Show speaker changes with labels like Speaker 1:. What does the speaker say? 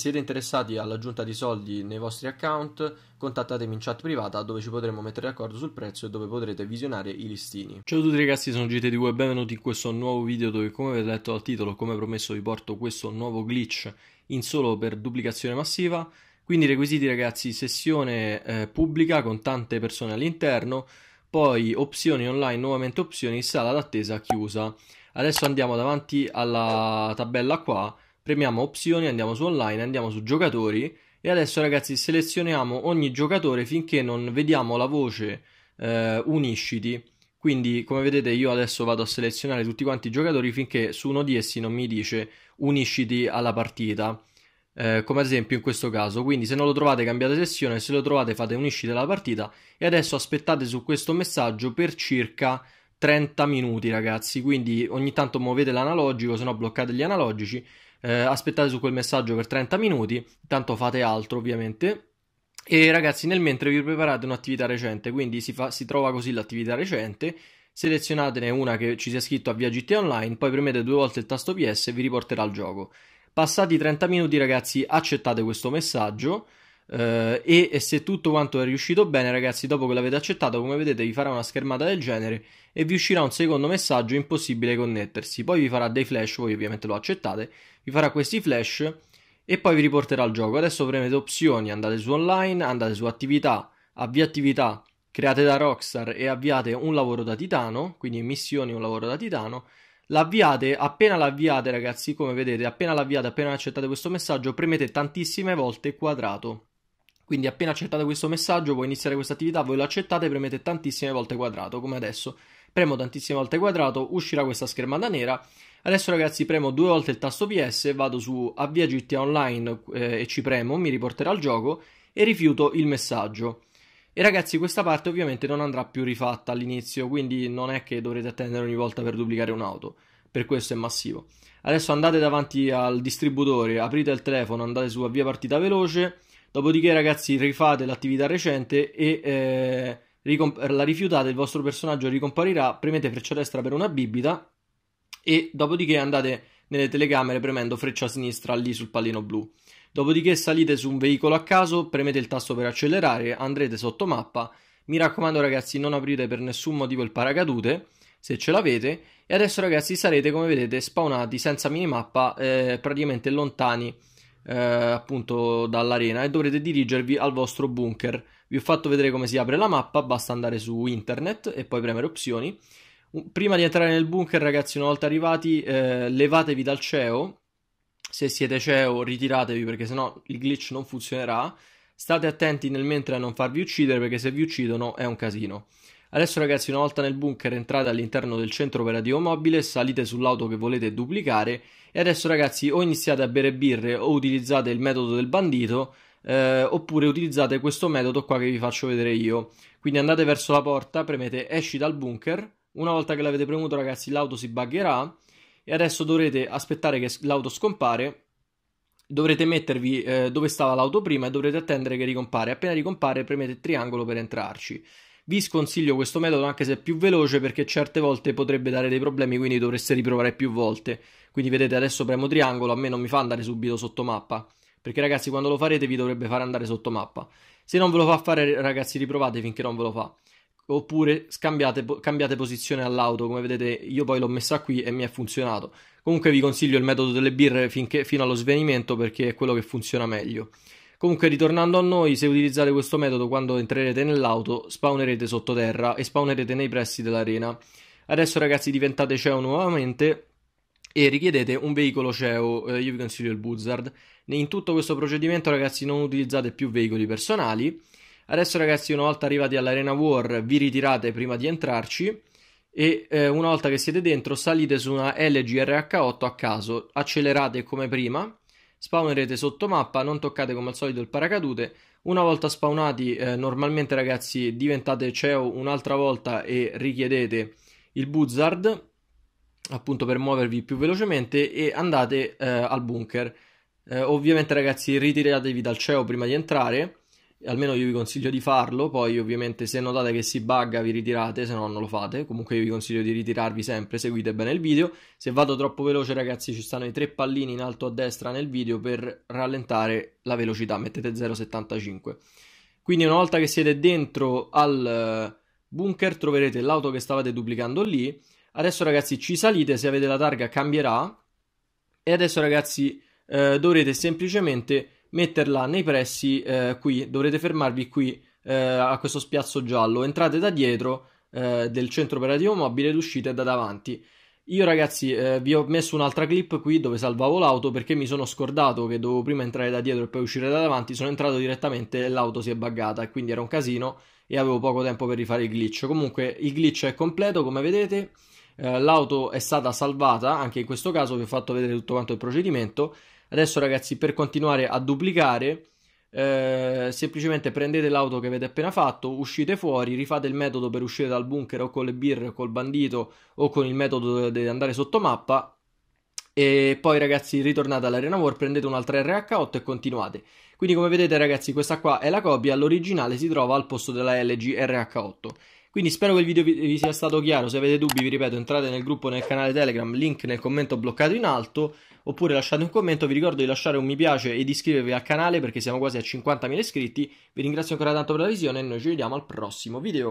Speaker 1: siete interessati all'aggiunta di soldi nei vostri account, contattatemi in chat privata dove ci potremo mettere d'accordo sul prezzo e dove potrete visionare i listini. Ciao a tutti ragazzi, sono GT2 e benvenuti in questo nuovo video dove come avete letto dal titolo, come promesso vi porto questo nuovo glitch in solo per duplicazione massiva. Quindi requisiti ragazzi, sessione eh, pubblica con tante persone all'interno, poi opzioni online, nuovamente opzioni, sala d'attesa chiusa. Adesso andiamo davanti alla tabella qua premiamo opzioni, andiamo su online, andiamo su giocatori e adesso ragazzi selezioniamo ogni giocatore finché non vediamo la voce eh, unisciti. Quindi come vedete io adesso vado a selezionare tutti quanti i giocatori finché su uno di essi non mi dice unisciti alla partita. Eh, come ad esempio in questo caso. Quindi se non lo trovate cambiate sessione, se lo trovate fate uniscite alla partita e adesso aspettate su questo messaggio per circa 30 minuti ragazzi, quindi ogni tanto muovete l'analogico, se no bloccate gli analogici eh, aspettate su quel messaggio per 30 minuti, tanto fate altro ovviamente. E ragazzi, nel mentre vi preparate un'attività recente, quindi si, fa, si trova così l'attività recente, selezionatene una che ci sia scritto a via GT Online, poi premete due volte il tasto PS e vi riporterà al gioco. Passati 30 minuti ragazzi accettate questo messaggio eh, e, e, se tutto quanto è riuscito bene ragazzi dopo che l'avete accettato come vedete vi farà una schermata del genere e vi uscirà un secondo messaggio impossibile connettersi poi vi farà dei flash voi ovviamente lo accettate vi farà questi flash e poi vi riporterà al gioco adesso premete opzioni andate su online andate su attività avvia attività create da Rockstar e avviate un lavoro da titano quindi missioni un lavoro da titano l'avviate, appena l'avviate ragazzi, come vedete, appena l'avviate, appena accettate questo messaggio, premete tantissime volte quadrato. Quindi appena accettate questo messaggio puoi iniziare questa attività, voi lo accettate e premete tantissime volte quadrato, come adesso. Premo tantissime volte quadrato, uscirà questa schermata nera. Adesso ragazzi premo due volte il tasto PS, vado su avvia GTA Online eh, e ci premo, mi riporterà al gioco e rifiuto il messaggio. E ragazzi questa parte ovviamente non andrà più rifatta all'inizio, quindi non è che dovrete attendere ogni volta per duplicare un'auto, per questo è massivo. Adesso andate davanti al distributore, aprite il telefono, andate su avvia partita veloce Dopodiché, ragazzi, rifate l'attività recente e eh, ricomp- la rifiutate, il vostro personaggio ricomparirà, premete freccia destra per una bibita e dopodiché andate nelle telecamere premendo freccia sinistra lì sul pallino blu. Dopodiché salite su un veicolo a caso, premete il tasto per accelerare, andrete sotto mappa. Mi raccomando ragazzi, non aprite per nessun motivo il paracadute se ce l'avete e adesso ragazzi sarete come vedete spawnati senza minimappa eh, praticamente lontani eh, appunto dall'arena e dovrete dirigervi al vostro bunker. Vi ho fatto vedere come si apre la mappa, basta andare su internet e poi premere opzioni. Prima di entrare nel bunker, ragazzi, una volta arrivati, eh, levatevi dal CEO. Se siete CEO, ritiratevi perché sennò il glitch non funzionerà. State attenti nel mentre a non farvi uccidere perché se vi uccidono è un casino. Adesso ragazzi, una volta nel bunker entrate all'interno del centro operativo mobile, salite sull'auto che volete duplicare e adesso ragazzi o iniziate a bere birre o utilizzate il metodo del bandito eh, oppure utilizzate questo metodo qua che vi faccio vedere io. Quindi andate verso la porta, premete esci dal bunker, una volta che l'avete premuto ragazzi l'auto si buggerà e adesso dovrete aspettare che l'auto scompare dovrete mettervi eh, dove stava l'auto prima e dovrete attendere che ricompare. Appena ricompare premete triangolo per entrarci. Vi sconsiglio questo metodo anche se è più veloce perché certe volte potrebbe dare dei problemi, quindi dovreste riprovare più volte. Quindi vedete adesso premo triangolo, a me non mi fa andare subito sotto mappa, perché ragazzi quando lo farete vi dovrebbe far andare sotto mappa. Se non ve lo fa fare ragazzi riprovate finché non ve lo fa. Oppure scambiate, cambiate posizione all'auto, come vedete io poi l'ho messa qui e mi ha funzionato. Comunque vi consiglio il metodo delle birre finché, fino allo svenimento perché è quello che funziona meglio. Comunque, ritornando a noi, se utilizzate questo metodo quando entrerete nell'auto, spawnerete sottoterra e spawnerete nei pressi dell'arena. Adesso, ragazzi, diventate CEO nuovamente e richiedete un veicolo CEO. Eh, io vi consiglio il Buzzard. In tutto questo procedimento, ragazzi, non utilizzate più veicoli personali. Adesso, ragazzi, una volta arrivati all'Arena War, vi ritirate prima di entrarci e eh, una volta che siete dentro salite su una LGRH8 a caso, accelerate come prima spawnerete sotto mappa, non toccate come al solito il paracadute, una volta spawnati eh, normalmente ragazzi diventate CEO un'altra volta e richiedete il Buzzard appunto per muovervi più velocemente e andate eh, al bunker. Eh, ovviamente ragazzi ritiratevi dal CEO prima di entrare almeno io vi consiglio di farlo, poi ovviamente se notate che si bugga vi ritirate, se no non lo fate, comunque io vi consiglio di ritirarvi sempre, seguite bene il video, se vado troppo veloce ragazzi ci stanno i tre pallini in alto a destra nel video per rallentare la velocità, mettete 0,75, quindi una volta che siete dentro al eh, bunker troverete l'auto che stavate duplicando lì, adesso ragazzi ci salite, se avete la targa cambierà, e adesso ragazzi eh, dovrete semplicemente metterla nei pressi eh, qui, dovrete fermarvi qui eh, a questo spiazzo giallo, entrate da dietro eh, del centro operativo mobile ed uscite da davanti. Io ragazzi eh, vi ho messo un'altra clip qui dove salvavo l'auto perché mi sono scordato che dovevo prima entrare da dietro e poi uscire da davanti, sono entrato direttamente e l'auto si è buggata e quindi era un casino e avevo poco tempo per rifare il glitch. Comunque il glitch è completo come vedete eh, l'auto è stata salvata, anche in questo caso vi ho fatto vedere tutto quanto il procedimento. Adesso ragazzi per continuare a duplicare eh, semplicemente prendete l'auto che avete appena fatto, uscite fuori, rifate il metodo per uscire dal bunker o con le birre o col bandito o con il metodo di andare sotto mappa e poi ragazzi ritornate all'Arena War, prendete un'altra RH8 e continuate. Quindi come vedete ragazzi questa qua è la copia, l'originale si trova al posto della LG RH8. Quindi spero che il video vi sia stato chiaro, se avete dubbi vi ripeto entrate nel gruppo nel canale Telegram, link nel commento bloccato in alto, oppure lasciate un commento, vi ricordo di lasciare un mi piace e di iscrivervi al canale perché siamo quasi a 50.000 iscritti, vi ringrazio ancora tanto per la visione e noi ci vediamo al prossimo video.